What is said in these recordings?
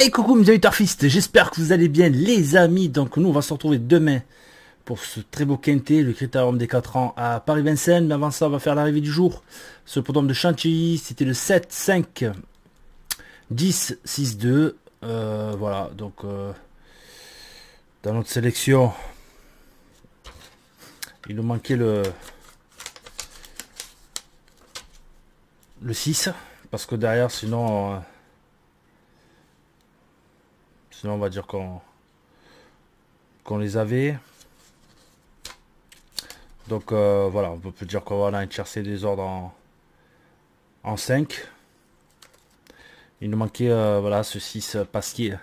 Et coucou mes amis tarfistes, j'espère que vous allez bien les amis, donc nous on va se retrouver demain pour ce très beau quintet, le critérium des 4 ans à Paris-Vincennes, mais avant ça on va faire l'arrivée du jour, ce programme de Chantilly, c'était le 7, 5, 10, 6, 2, voilà, donc euh, dans notre sélection, il nous manquait le, le 6, parce que derrière sinon... Euh, Sinon, on va dire qu'on les avait. Donc euh, voilà, on peut dire qu'on a un tiercé des ordres en, 5. Il nous manquait euh, voilà ce 6 euh, Pasquier.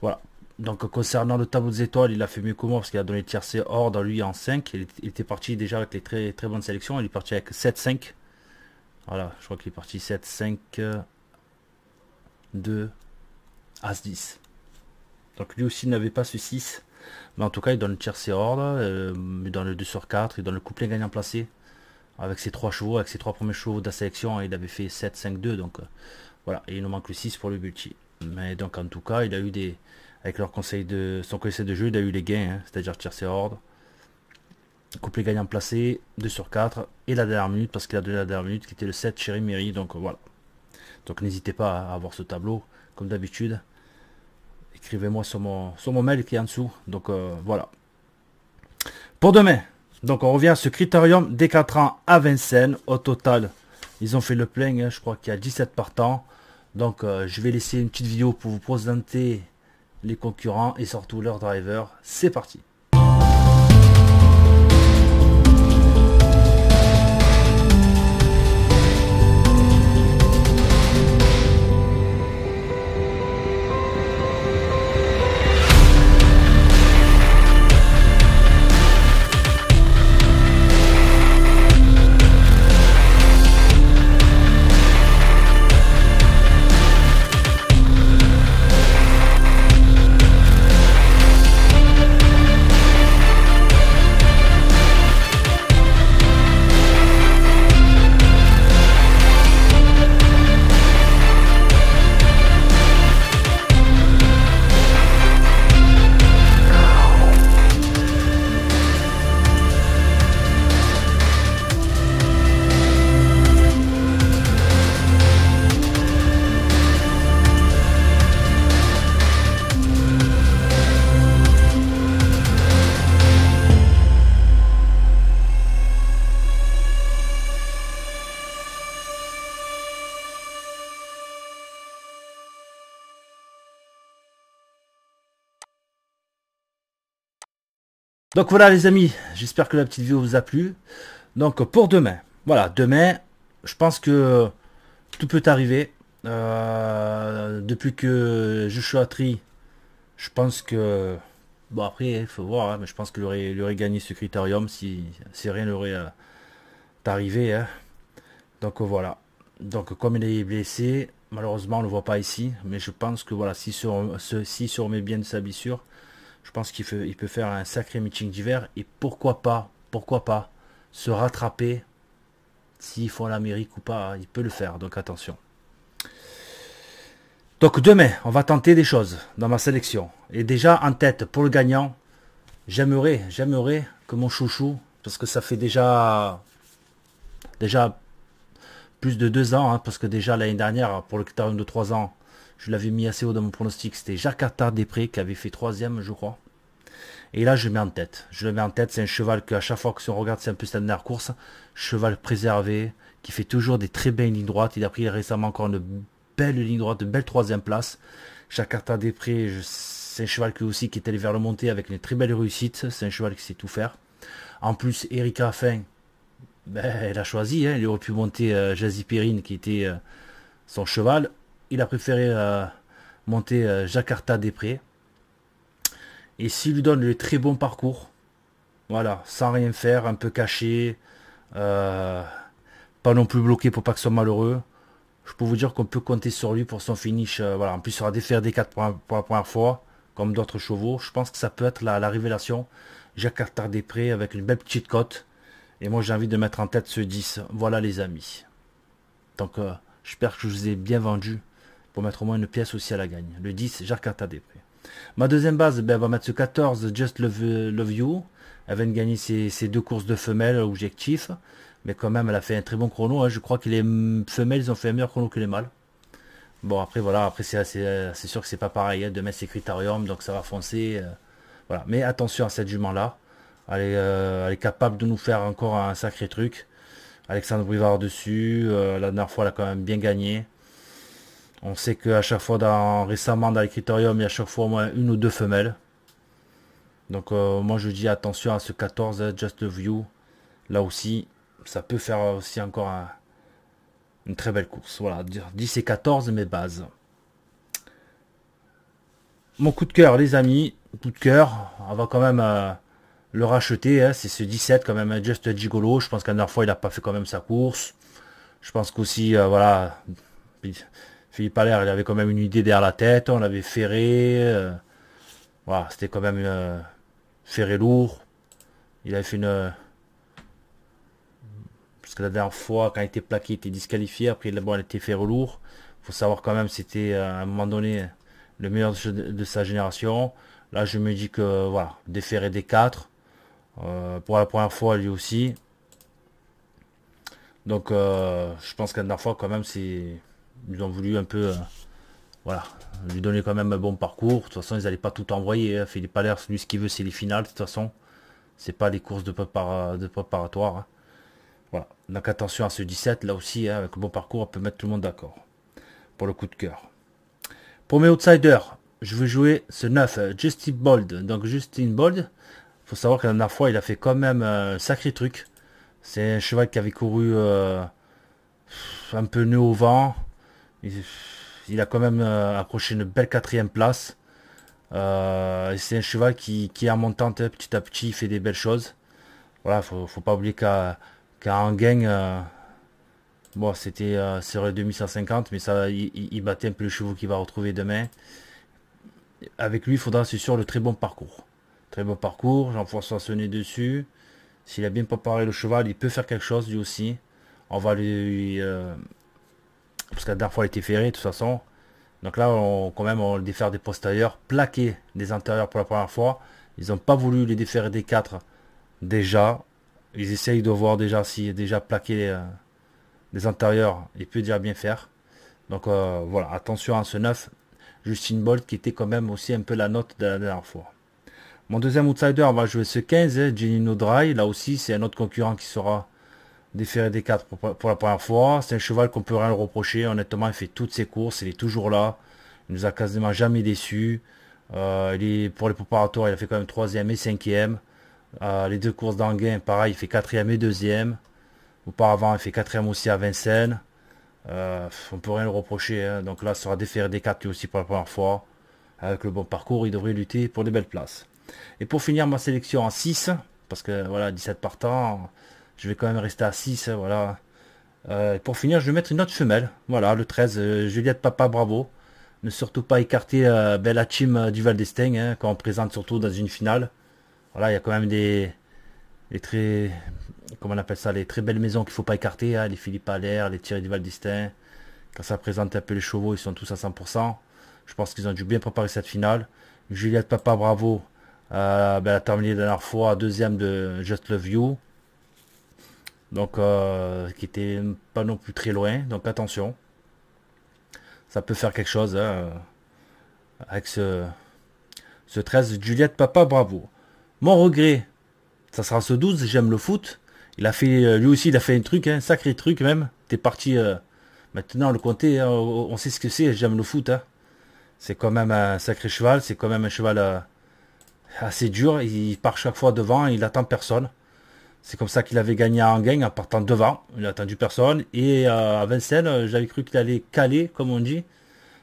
Voilà. Donc concernant le tableau des étoiles, il a fait mieux que moi parce qu'il a donné le tiercé ordre lui en 5. Il, était parti déjà avec les très très bonnes sélections. Il est parti avec 7-5. Voilà, je crois qu'il est parti 7-5. 2 As 10. Donc lui aussi n'avait pas ce 6. Mais en tout cas, il donne le tiercé ordre, euh, il donne le 2 sur 4, il donne le couplet gagnant placé. Avec ses 3 chevaux, avec ses 3 premiers chevaux de la sélection, hein, il avait fait 7, 5, 2. Donc euh, voilà, et il nous manque le 6 pour le multi. Mais donc en tout cas, il a eu des. Avec de. son conseil de jeu, il a eu les gains, hein, c'est-à-dire tiercé ordre. Couplet gagnant placé, 2 sur 4, et la dernière minute, parce qu'il a donné la dernière minute, qui était le 7 Chéri Méry, donc euh, voilà. Donc n'hésitez pas à avoir ce tableau, comme d'habitude écrivez-moi sur mon, mail qui est en dessous. Donc euh, voilà. Pour demain, donc on revient à ce critérium des 4 ans à Vincennes. Au total, ils ont fait le plein, hein. je crois qu'il y a 17 partants. Donc euh, je vais laisser une petite vidéo pour vous présenter les concurrents et surtout leurs drivers. C'est parti Donc voilà les amis, j'espère que la petite vidéo vous a plu. Donc pour demain, voilà, demain, je pense que tout peut arriver. Euh, depuis que je à Tri, je pense que... Bon après, il faut voir, hein, mais je pense qu'il aurait, gagné ce critérium si, rien n'aurait euh, arrivé. Hein. Donc voilà. Donc comme il est blessé, malheureusement on ne le voit pas ici, mais je pense que voilà, si sur remet bien de sa blessure, je pense qu'il peut faire un sacré meeting d'hiver. Et pourquoi pas, pourquoi pas, se rattraper s'il font l'Amérique ou pas. Il peut le faire, donc attention. Donc demain, on va tenter des choses dans ma sélection. Et déjà en tête, pour le gagnant, j'aimerais, j'aimerais que mon chouchou, parce que ça fait déjà, déjà plus de deux ans, hein, parce que déjà l'année dernière, pour le quatrième de trois ans, je l'avais mis assez haut dans mon pronostic. C'était Jacques des Després qui avait fait troisième, je crois. Et là, je le mets en tête. Je le mets en tête. C'est un cheval que, à chaque fois que si regarde, c'est un peu standard course. Cheval préservé, qui fait toujours des très belles lignes droites. Il a pris récemment encore une belle ligne droite, une belle troisième place. Jakarta Després, c'est un cheval qui aussi qui est allé vers le monté avec une très belle réussite. C'est un cheval qui sait tout faire. En plus, Erika Fin, ben, elle a choisi. Elle hein. aurait pu monter euh, Jazzy qui était euh, son cheval il a préféré euh, monter euh, Jakarta des Prés. Et s'il lui donne le très bon parcours, voilà, sans rien faire, un peu caché, euh, pas non plus bloqué pour pas que soit malheureux, je peux vous dire qu'on peut compter sur lui pour son finish. voilà, en plus, il aura défaire des 4 points pour, la première fois, comme d'autres chevaux. Je pense que ça peut être la, révélation. Jakarta des Prés avec une belle petite cote. Et moi, j'ai envie de mettre en tête ce 10. Voilà, les amis. Donc, j'espère que je vous ai bien vendu pour mettre au moins une pièce aussi à la gagne. Le 10, Jakarta Després. Ma deuxième base, ben, va mettre ce 14, Just Love, Love You. Elle vient de gagner ses, deux courses de femelles objectif Mais quand même, elle a fait un très bon chrono. Hein. Je crois que les femelles ils ont fait un meilleur chrono que les mâles. Bon, après, voilà, après, c'est, euh, sûr que c'est pas pareil. de hein. Demain, c'est Critarium, donc ça va foncer. Euh, voilà. Mais attention à cette jument-là. Elle, euh, elle est, capable de nous faire encore un sacré truc. Alexandre Brivard dessus. la dernière fois, elle a quand même bien gagné. On sait qu'à chaque fois, dans, récemment dans les critériums, il y a à chaque fois au moins une ou deux femelles. Donc euh, moi je dis attention à ce 14 hein, Just View. Là aussi, ça peut faire aussi encore une très belle course. Voilà, 10 et 14 mes bases. Mon coup de cœur les amis, coup de cœur, on va quand même euh, le racheter. Hein, c'est ce 17 quand même, hein, Just Gigolo. Je pense qu'à dernière fois il n'a pas fait quand même sa course. Je pense qu'aussi, euh, voilà, Philippe Allaire, il avait quand même une idée derrière la tête, on l'avait ferré. Euh, voilà, c'était quand même euh, ferré lourd. Il avait fait une. Euh, parce que la dernière fois, quand il était plaqué, il était disqualifié. Après, bon, il était ferré lourd. Il faut savoir quand même, c'était à un moment donné le meilleur de, sa génération. Là, je me dis que voilà, des des quatre. pour la première fois, lui aussi. Donc, je pense que la dernière fois, quand même, c'est ils ont voulu un peu euh, voilà, lui donner quand même un bon parcours. De toute façon, ils n'allaient pas tout envoyer. Hein. Philippe des lui, ce qu'il veut, c'est les finales. De toute façon, c'est pas des courses de, prépar de préparatoire. Hein. Voilà. Donc attention à ce 17. Là aussi, hein, avec le bon parcours, on peut mettre tout le monde d'accord. Pour le coup de cœur. Pour mes outsiders, je veux jouer ce 9, euh, Justin Bold. Donc Justin Bold, faut savoir que la dernière fois, il a fait quand même un sacré truc. C'est un cheval qui avait couru euh, un peu nœud au vent. Il, a quand même euh, accroché une belle quatrième place. Euh, c'est un cheval qui, est en montante hein, petit à petit, il fait des belles choses. Voilà, faut, faut pas oublier qu'à qu Anguin, euh, bon, c'était euh, 2150, mais ça, il, battait un peu le chevaux qu'il va retrouver demain. Avec lui, il faudra, c'est sûr, le très bon parcours. Très bon parcours, Jean-François sonner dessus. S'il a bien préparé le cheval, il peut faire quelque chose lui aussi. On va lui, parce que la dernière fois, elle était ferrée, de toute façon. Donc là, on, quand même, on le défère des postérieurs, plaquer des intérieurs pour la première fois. Ils n'ont pas voulu les déférer des quatre déjà. Ils essayent de voir déjà si déjà plaqué euh, des intérieurs, il peut déjà bien faire. Donc euh, voilà, attention à ce 9, Justin Bolt qui était quand même aussi un peu la note de la dernière fois. Mon deuxième outsider va jouer ce 15, hein, Gino Dry. Là aussi, c'est un autre concurrent qui sera déféré des 4 pour, la première fois. C'est un cheval qu'on peut rien le reprocher. Honnêtement, il fait toutes ses courses, il est toujours là. Il nous a quasiment jamais déçus. Euh, il est, pour les préparatoires, il a fait quand même 3ème et 5 euh, les deux courses d'engain pareil, il fait 4ème et 2ème. Auparavant, il fait 4 aussi à Vincennes. Euh, on peut rien le reprocher. Hein. Donc là, sera déféré des 4 lui aussi pour la première fois. Avec le bon parcours, il devrait lutter pour des belles places. Et pour finir ma sélection en 6, parce que voilà, 17 partants, je vais quand même rester à 6, hein, voilà. Euh, pour finir, je vais mettre une autre femelle. Voilà, le 13, euh, Juliette Papa Bravo. Ne surtout pas écarter euh, Bella la team du Val d'Estaing, hein, quand on présente surtout dans une finale. Voilà, il y a quand même des, très, comment on appelle ça, les très belles maisons qu'il faut pas écarter. Hein, les Philippe Allaire, les Thierry du Val d'Estaing. Quand ça présente un peu les chevaux, ils sont tous à 100%. Je pense qu'ils ont dû bien préparer cette finale. Juliette Papa Bravo, ben, elle a terminé la dernière fois deuxième de Just Love You donc euh, qui était pas non plus très loin, donc attention, ça peut faire quelque chose hein, avec ce, ce 13 Juliette Papa, bravo. Mon regret, ça sera ce 12, j'aime le foot, il a fait, euh, lui aussi il a fait un truc, hein, un sacré truc même, t'es parti, euh, maintenant le comté, hein, on sait ce que c'est, j'aime le foot, c'est quand même un sacré cheval, c'est quand même un cheval assez dur, il part chaque fois devant, il attend personne. C'est comme ça qu'il avait gagné à gain en partant devant. Il n'a attendu personne. Et euh, à Vincennes, euh, j'avais cru qu'il allait caler, comme on dit.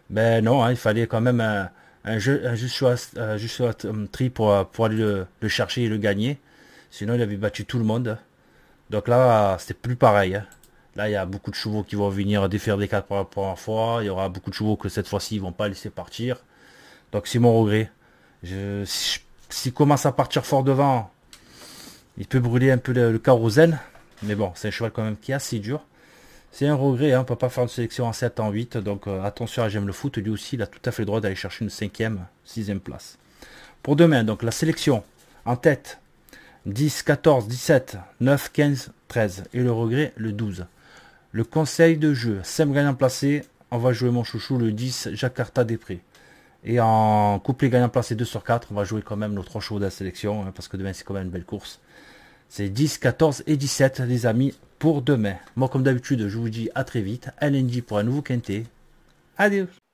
Mais ben non, hein, il fallait quand même un, jeu, juste choix, un euh, tri pour, pour aller le, chercher et le gagner. Sinon, il avait battu tout le monde. Donc là, c'était plus pareil. Hein. Là, il y a beaucoup de chevaux qui vont venir défaire des quatre pour la première fois. Il y aura beaucoup de chevaux que cette fois-ci, ils vont pas laisser partir. Donc c'est mon regret. si, commence à partir fort devant, il peut brûler un peu le, le Mais bon, c'est un cheval quand même qui est assez dur. C'est un regret, on ne peut pas faire une sélection en 7, en 8. Donc euh, attention à J'aime le foot. Lui aussi, il a tout à fait le droit d'aller chercher une 5e, 6e place. Pour demain, donc la sélection en tête 10, 14, 17, 9, 15, 13. Et le regret, le 12. Le conseil de jeu, 5 gagnants placés. On va jouer mon chouchou le 10, Jakarta des Prés. Et en couplet gagnant placé 2 sur 4, on va jouer quand même nos trois chevaux de la sélection, hein, parce que demain c'est quand même une belle course. C'est 10, 14 et 17, les amis, pour demain. Moi, comme d'habitude, je vous dis à très vite. Un lundi pour un nouveau quintet. Adieu